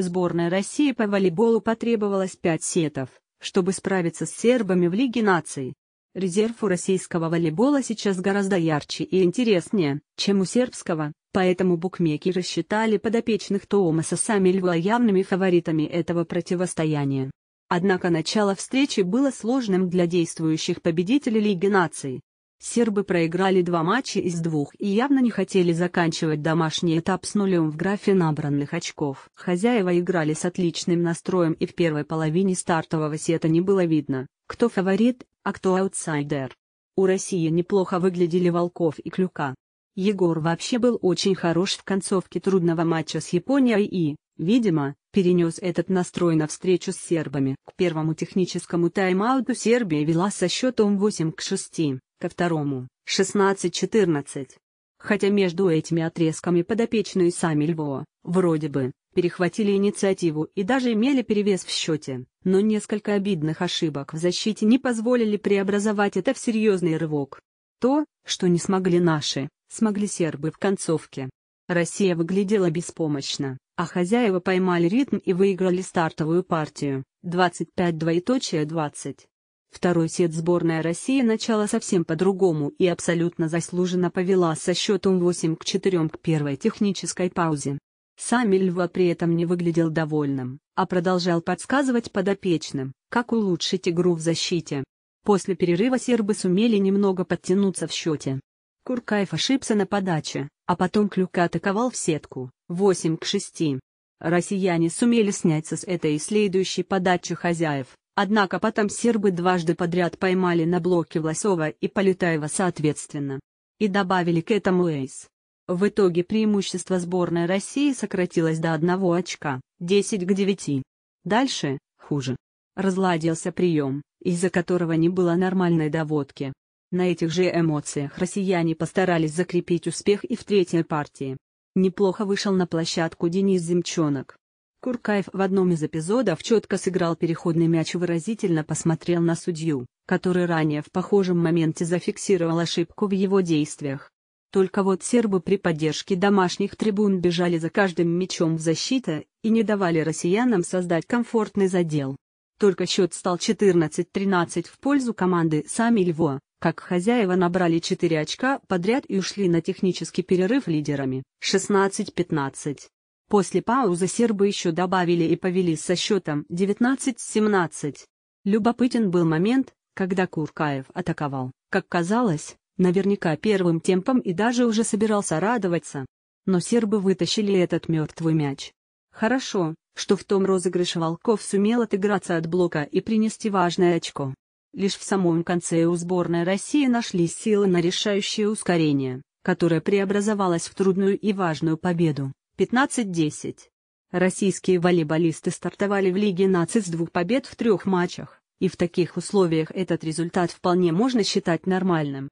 Сборная России по волейболу потребовалось 5 сетов, чтобы справиться с сербами в Лиге наций. Резерв у российского волейбола сейчас гораздо ярче и интереснее, чем у сербского, поэтому букмекеры считали подопечных Томаса сами Льва явными фаворитами этого противостояния. Однако начало встречи было сложным для действующих победителей Лиги наций. Сербы проиграли два матча из двух и явно не хотели заканчивать домашний этап с нулем в графе набранных очков. Хозяева играли с отличным настроем и в первой половине стартового сета не было видно, кто фаворит, а кто аутсайдер. У России неплохо выглядели Волков и Клюка. Егор вообще был очень хорош в концовке трудного матча с Японией и, видимо, перенес этот настрой на встречу с сербами. К первому техническому тайм-ауту Сербия вела со счетом 8 к 6 ко второму, 16-14. Хотя между этими отрезками подопечные сами Львова, вроде бы, перехватили инициативу и даже имели перевес в счете, но несколько обидных ошибок в защите не позволили преобразовать это в серьезный рывок. То, что не смогли наши, смогли сербы в концовке. Россия выглядела беспомощно, а хозяева поймали ритм и выиграли стартовую партию 25 двоеточие 20. Второй сет сборная России начала совсем по-другому и абсолютно заслуженно повела со счетом 8 к 4 к первой технической паузе. Сами Льва при этом не выглядел довольным, а продолжал подсказывать подопечным, как улучшить игру в защите. После перерыва сербы сумели немного подтянуться в счете. Куркаев ошибся на подаче, а потом Клюка атаковал в сетку, 8 к 6. Россияне сумели снять с этой и следующей подачи хозяев, Однако потом сербы дважды подряд поймали на блоке Власова и Полетаева соответственно. И добавили к этому эйс. В итоге преимущество сборной России сократилось до одного очка, 10 к 9. Дальше, хуже. Разладился прием, из-за которого не было нормальной доводки. На этих же эмоциях россияне постарались закрепить успех и в третьей партии. Неплохо вышел на площадку Денис Земчонок, Куркаев в одном из эпизодов четко сыграл переходный мяч и выразительно посмотрел на судью, который ранее в похожем моменте зафиксировал ошибку в его действиях. Только вот сербы при поддержке домашних трибун бежали за каждым мячом в защиту и не давали россиянам создать комфортный задел. Только счет стал 14-13 в пользу команды сами Львова, как хозяева набрали 4 очка подряд и ушли на технический перерыв лидерами 16-15. После паузы сербы еще добавили и повели со счетом 19-17. Любопытен был момент, когда Куркаев атаковал, как казалось, наверняка первым темпом и даже уже собирался радоваться. Но сербы вытащили этот мертвый мяч. Хорошо, что в том розыгрыше Волков сумел отыграться от блока и принести важное очко. Лишь в самом конце у сборной России нашлись силы на решающее ускорение, которое преобразовалось в трудную и важную победу. 15-10. Российские волейболисты стартовали в Лиге наций с двух побед в трех матчах, и в таких условиях этот результат вполне можно считать нормальным.